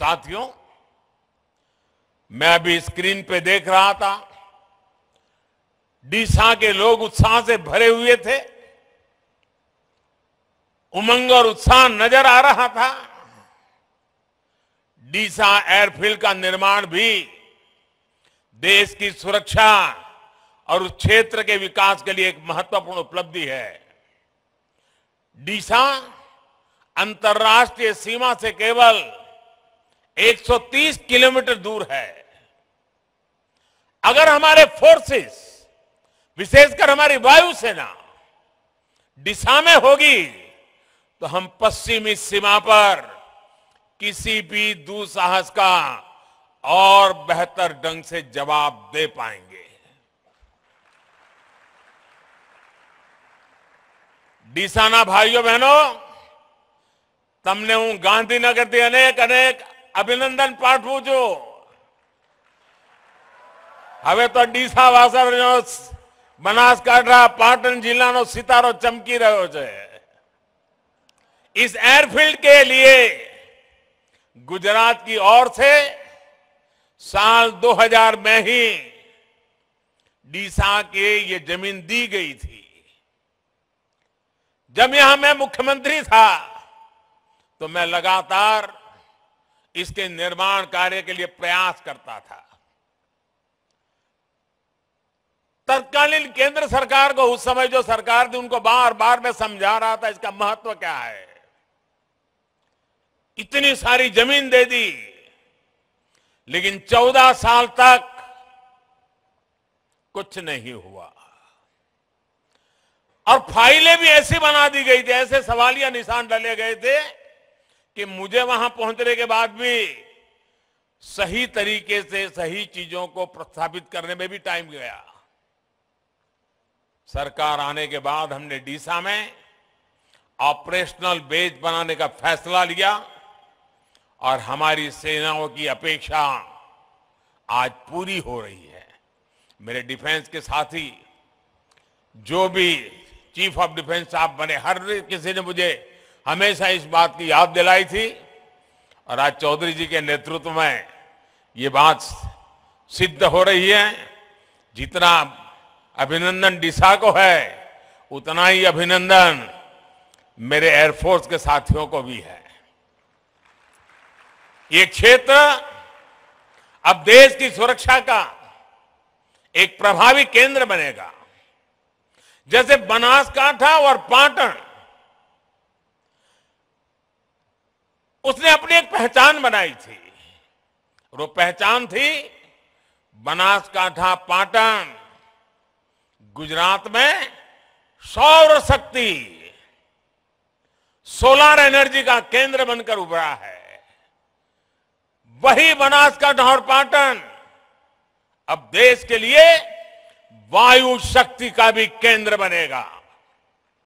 साथियों मैं अभी स्क्रीन पे देख रहा था डीसा के लोग उत्साह से भरे हुए थे उमंग और उत्साह नजर आ रहा था डीसा एयरफील्ड का निर्माण भी देश की सुरक्षा और उस क्षेत्र के विकास के लिए एक महत्वपूर्ण उपलब्धि है डीसा अंतर्राष्ट्रीय सीमा से केवल 130 किलोमीटर दूर है अगर हमारे फोर्सेस विशेषकर हमारी वायुसेना दिशा में होगी तो हम पश्चिमी सीमा पर किसी भी दुसाहस का और बेहतर ढंग से जवाब दे पाएंगे डिसाना भाइयों बहनों हूं गांधीनगर थी अनेक अनेक अभिनंदन पाठू जो हमें तो डीसा વાસરનો बनासकाठा पाटन जिला नो सितारो चमकी છે इस एयरफील्ड के लिए गुजरात की ओर से साल 2000 में ही डीसा के ये जमीन दी गई थी जब यहां मैं मुख्यमंत्री था तो मैं लगातार इसके निर्माण कार्य के लिए प्रयास करता था तत्कालीन केंद्र सरकार को उस समय जो सरकार थी उनको बार बार मैं समझा रहा था इसका महत्व क्या है इतनी सारी जमीन दे दी लेकिन चौदह साल तक कुछ नहीं हुआ और फाइलें भी ऐसी बना दी गई थी ऐसे सवालिया निशान डाले गए थे कि मुझे वहां पहुंचने के बाद भी सही तरीके से सही चीजों को प्रस्थापित करने में भी टाइम गया सरकार आने के बाद हमने डीसा में ऑपरेशनल बेस बनाने का फैसला लिया और हमारी सेनाओं की अपेक्षा आज पूरी हो रही है मेरे डिफेंस के साथी जो भी चीफ ऑफ डिफेंस स्टाफ बने हर किसी ने मुझे हमेशा इस बात की याद दिलाई थी और आज चौधरी जी के नेतृत्व में ये बात सिद्ध हो रही है जितना अभिनंदन डिशा को है उतना ही अभिनंदन मेरे एयरफोर्स के साथियों को भी है ये क्षेत्र अब देश की सुरक्षा का एक प्रभावी केंद्र बनेगा जैसे बनासकांठा और पाटन उसने अपनी एक पहचान बनाई थी और वो पहचान थी बनासकांठा पाटन गुजरात में सौर शक्ति सोलर एनर्जी का केंद्र बनकर उभरा है वही बनासकाठा और पाटन अब देश के लिए वायु शक्ति का भी केंद्र बनेगा